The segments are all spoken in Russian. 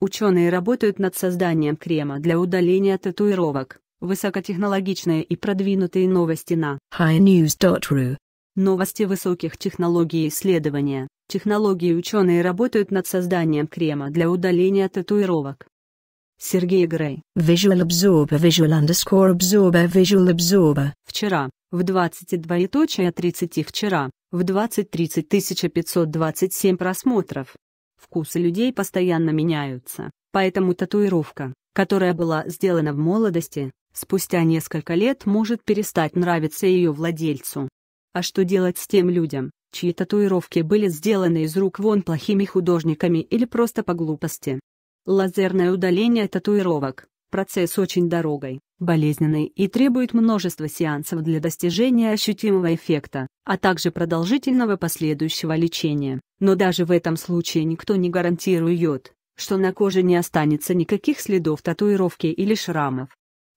Ученые работают над созданием крема для удаления татуировок. Высокотехнологичные и продвинутые новости на highnews.ru Новости высоких технологий и исследования. Технологии ученые работают над созданием крема для удаления татуировок. Сергей Грей. Visual Absorber Visual Underscore Absorber Visual Absorber. Вчера, в 22.30 вчера, в 20.30 1527 просмотров. Вкусы людей постоянно меняются, поэтому татуировка, которая была сделана в молодости, спустя несколько лет может перестать нравиться ее владельцу. А что делать с тем людям, чьи татуировки были сделаны из рук вон плохими художниками или просто по глупости? Лазерное удаление татуировок – процесс очень дорогой, болезненный и требует множества сеансов для достижения ощутимого эффекта, а также продолжительного последующего лечения. Но даже в этом случае никто не гарантирует, что на коже не останется никаких следов татуировки или шрамов.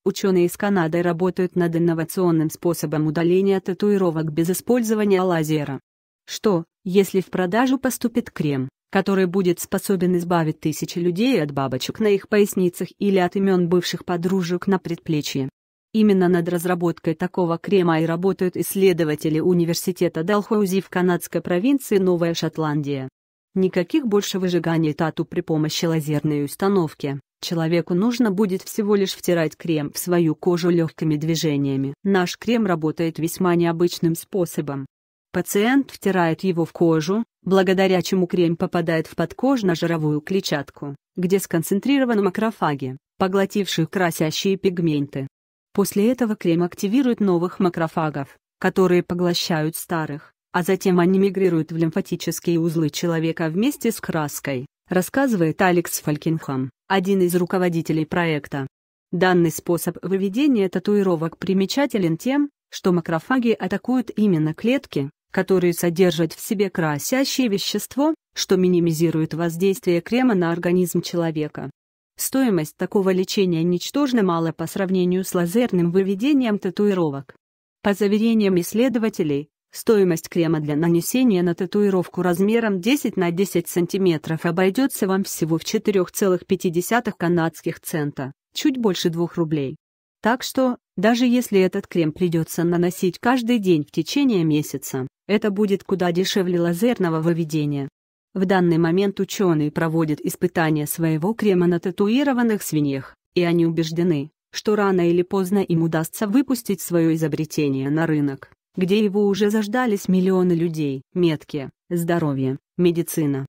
Ученые из Канады работают над инновационным способом удаления татуировок без использования лазера. Что, если в продажу поступит крем, который будет способен избавить тысячи людей от бабочек на их поясницах или от имен бывших подружек на предплечье. Именно над разработкой такого крема и работают исследователи университета Далхаузи в канадской провинции Новая Шотландия. Никаких больше выжиганий тату при помощи лазерной установки. Человеку нужно будет всего лишь втирать крем в свою кожу легкими движениями. Наш крем работает весьма необычным способом. Пациент втирает его в кожу, благодаря чему крем попадает в подкожно-жировую клетчатку, где сконцентрированы макрофаги, поглотившие красящие пигменты. После этого крем активирует новых макрофагов, которые поглощают старых, а затем они мигрируют в лимфатические узлы человека вместе с краской, рассказывает Алекс Фалькинхам, один из руководителей проекта. Данный способ выведения татуировок примечателен тем, что макрофаги атакуют именно клетки, которые содержат в себе красящее вещество, что минимизирует воздействие крема на организм человека. Стоимость такого лечения ничтожно мала по сравнению с лазерным выведением татуировок. По заверениям исследователей, стоимость крема для нанесения на татуировку размером 10 на 10 см обойдется вам всего в 4,5 канадских цента, чуть больше 2 рублей. Так что, даже если этот крем придется наносить каждый день в течение месяца, это будет куда дешевле лазерного выведения. В данный момент ученые проводят испытания своего крема на татуированных свиньях, и они убеждены, что рано или поздно им удастся выпустить свое изобретение на рынок, где его уже заждались миллионы людей. Метки, здоровье, медицина,